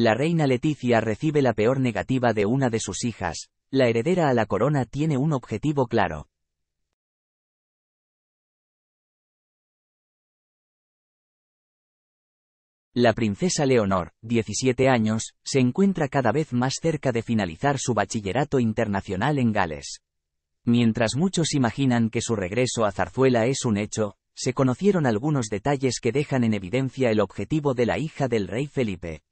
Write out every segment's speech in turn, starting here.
La reina Leticia recibe la peor negativa de una de sus hijas, la heredera a la corona tiene un objetivo claro. La princesa Leonor, 17 años, se encuentra cada vez más cerca de finalizar su bachillerato internacional en Gales. Mientras muchos imaginan que su regreso a Zarzuela es un hecho, se conocieron algunos detalles que dejan en evidencia el objetivo de la hija del rey Felipe.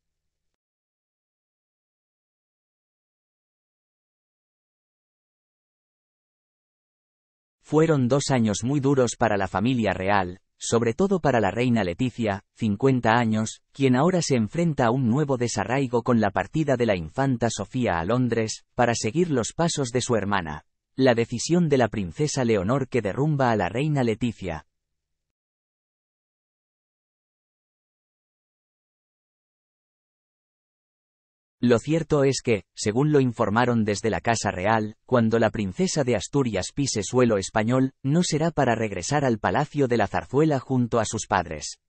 Fueron dos años muy duros para la familia real, sobre todo para la reina Leticia, 50 años, quien ahora se enfrenta a un nuevo desarraigo con la partida de la infanta Sofía a Londres, para seguir los pasos de su hermana. La decisión de la princesa Leonor que derrumba a la reina Leticia, Lo cierto es que, según lo informaron desde la Casa Real, cuando la princesa de Asturias pise suelo español, no será para regresar al Palacio de la Zarzuela junto a sus padres.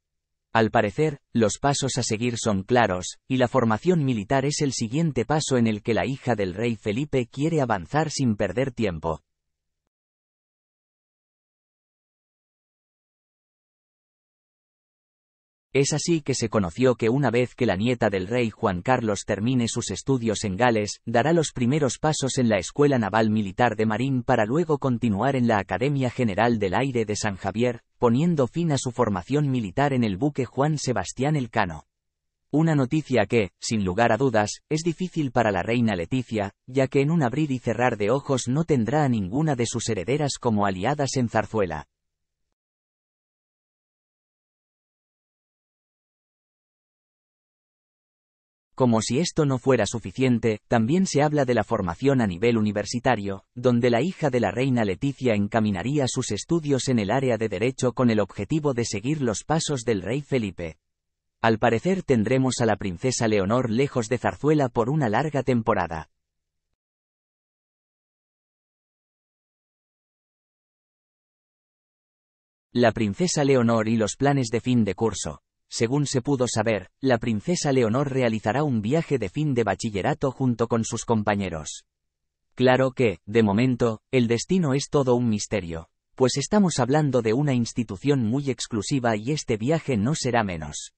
Al parecer, los pasos a seguir son claros, y la formación militar es el siguiente paso en el que la hija del rey Felipe quiere avanzar sin perder tiempo. Es así que se conoció que una vez que la nieta del rey Juan Carlos termine sus estudios en Gales, dará los primeros pasos en la Escuela Naval Militar de Marín para luego continuar en la Academia General del Aire de San Javier, poniendo fin a su formación militar en el buque Juan Sebastián Elcano. Una noticia que, sin lugar a dudas, es difícil para la reina Leticia, ya que en un abrir y cerrar de ojos no tendrá a ninguna de sus herederas como aliadas en Zarzuela. Como si esto no fuera suficiente, también se habla de la formación a nivel universitario, donde la hija de la reina Leticia encaminaría sus estudios en el área de derecho con el objetivo de seguir los pasos del rey Felipe. Al parecer tendremos a la princesa Leonor lejos de Zarzuela por una larga temporada. La princesa Leonor y los planes de fin de curso. Según se pudo saber, la princesa Leonor realizará un viaje de fin de bachillerato junto con sus compañeros. Claro que, de momento, el destino es todo un misterio, pues estamos hablando de una institución muy exclusiva y este viaje no será menos.